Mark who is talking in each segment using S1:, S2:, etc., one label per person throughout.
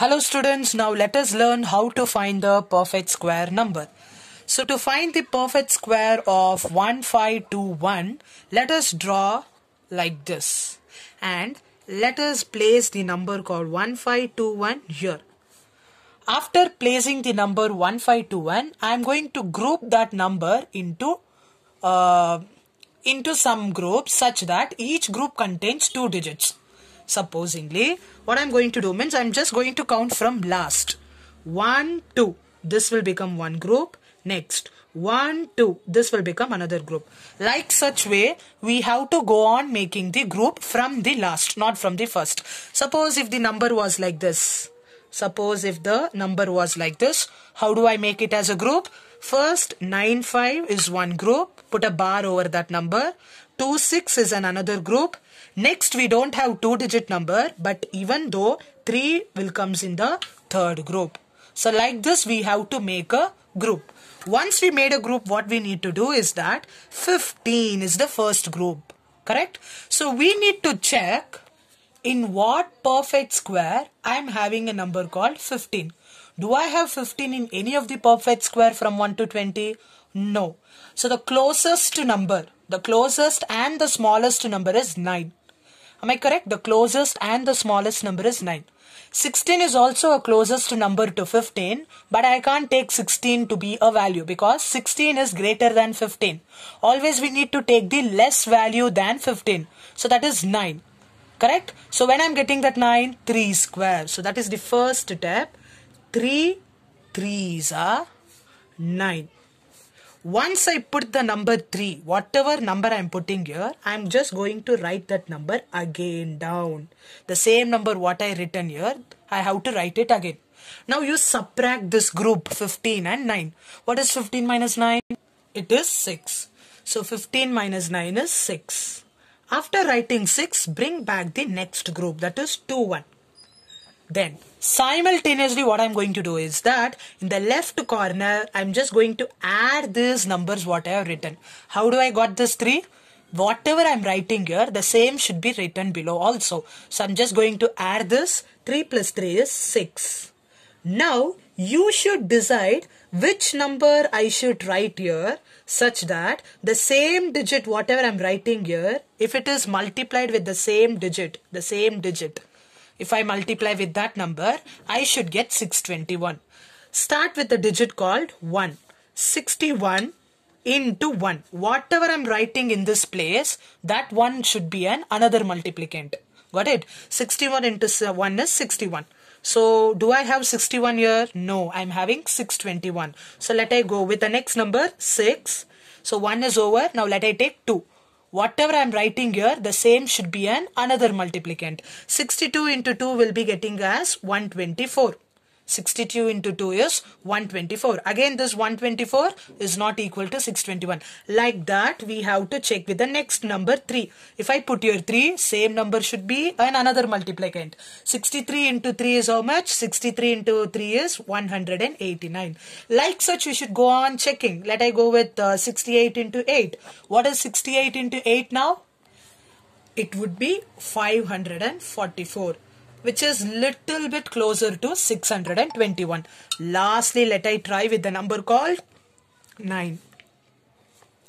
S1: Hello students, now let us learn how to find the perfect square number. So to find the perfect square of 1521, let us draw like this. And let us place the number called 1521 here. After placing the number 1521, I am going to group that number into uh, into some groups such that each group contains two digits supposingly what i'm going to do means i'm just going to count from last 1 2 this will become one group next 1 2 this will become another group like such way we have to go on making the group from the last not from the first suppose if the number was like this suppose if the number was like this how do i make it as a group first 9 5 is one group put a bar over that number 2 6 is an another group Next, we don't have two-digit number, but even though 3 will comes in the third group. So like this, we have to make a group. Once we made a group, what we need to do is that 15 is the first group, correct? So we need to check in what perfect square I am having a number called 15. Do I have 15 in any of the perfect square from 1 to 20? No. So the closest number, the closest and the smallest number is 9. Am I correct? The closest and the smallest number is 9. 16 is also a closest number to 15 but I can't take 16 to be a value because 16 is greater than 15. Always we need to take the less value than 15. So that is 9. Correct? So when I'm getting that 9, 3 square. So that is the first step. 3 3s are 9. Once I put the number 3, whatever number I'm putting here, I'm just going to write that number again down. The same number what I written here, I have to write it again. Now you subtract this group 15 and 9. What is 15 minus 9? It is 6. So 15 minus 9 is 6. After writing 6, bring back the next group that is 2, 1. Then simultaneously what I'm going to do is that in the left corner, I'm just going to add these numbers what I have written. How do I got this three? Whatever I'm writing here, the same should be written below also. So I'm just going to add this 3 plus 3 is 6. Now you should decide which number I should write here such that the same digit whatever I'm writing here if it is multiplied with the same digit the same digit if I multiply with that number, I should get 621. Start with a digit called 1. 61 into 1. Whatever I'm writing in this place, that 1 should be an another multiplicand. Got it? 61 into 1 is 61. So do I have 61 here? No, I'm having 621. So let I go with the next number 6. So 1 is over. Now let I take 2 whatever I'm writing here, the same should be an another multiplicand. 62 into 2 will be getting as 124. 62 into 2 is 124. Again, this 124 is not equal to 621. Like that, we have to check with the next number 3. If I put here 3, same number should be an another multiplicand. 63 into 3 is how much? 63 into 3 is 189. Like such, we should go on checking. Let I go with uh, 68 into 8. What is 68 into 8 now? It would be 544 which is little bit closer to 621. Lastly, let I try with the number called 9.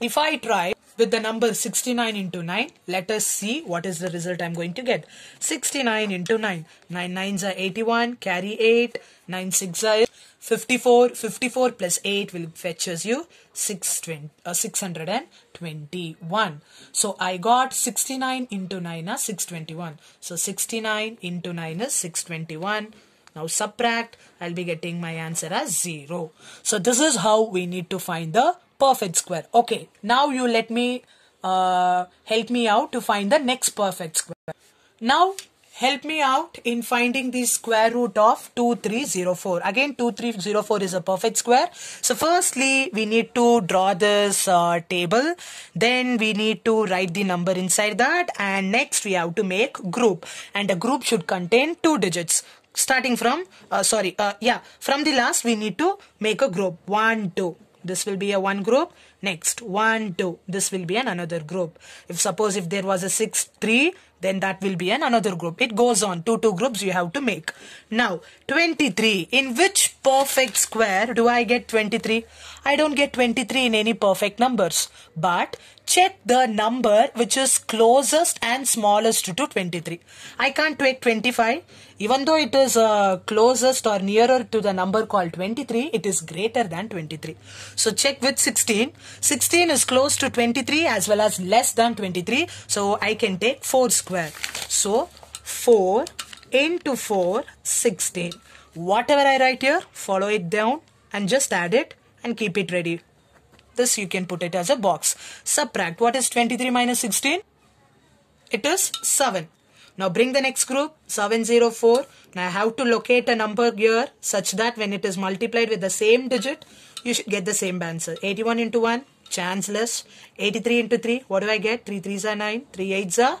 S1: If I try with the number 69 into 9, let us see what is the result I'm going to get. 69 into 9. 9 nines are 81, carry 8, 9 6 are 54, 54 plus 8 will fetches you 620, uh, 621. So I got 69 into 9 is 621. So 69 into 9 is 621. Now subtract, I'll be getting my answer as 0. So this is how we need to find the perfect square. Okay, now you let me uh, help me out to find the next perfect square. Now help me out in finding the square root of 2304. Again 2304 is a perfect square. So firstly we need to draw this uh, table. Then we need to write the number inside that and next we have to make group and the group should contain two digits starting from uh, sorry uh, yeah from the last we need to make a group 1 2 this will be a one group. Next, one, two. This will be an another group. If suppose if there was a six, three, then that will be an another group. It goes on. Two, two groups you have to make. Now, 23. In which perfect square do I get 23? I don't get 23 in any perfect numbers. But check the number which is closest and smallest to 23. I can't take 25. Even though it is uh, closest or nearer to the number called 23, it is greater than 23. So check with 16. 16 is close to 23 as well as less than 23. So I can take 4 square so 4 into 4, 16. Whatever I write here, follow it down and just add it and keep it ready. This you can put it as a box. Subtract. What is 23 minus 16? It is 7. Now bring the next group 704. Now I have to locate a number here such that when it is multiplied with the same digit, you should get the same answer. 81 into 1, chanceless. 83 into 3, what do I get? 3 3s are 9, 3 8s are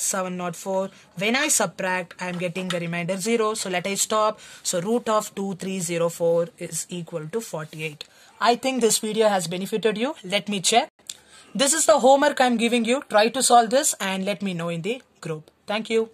S1: 7 not 4 when I subtract I am getting the remainder 0 so let I stop so root of 2304 is equal to 48 I think this video has benefited you let me check this is the homework I'm giving you try to solve this and let me know in the group thank you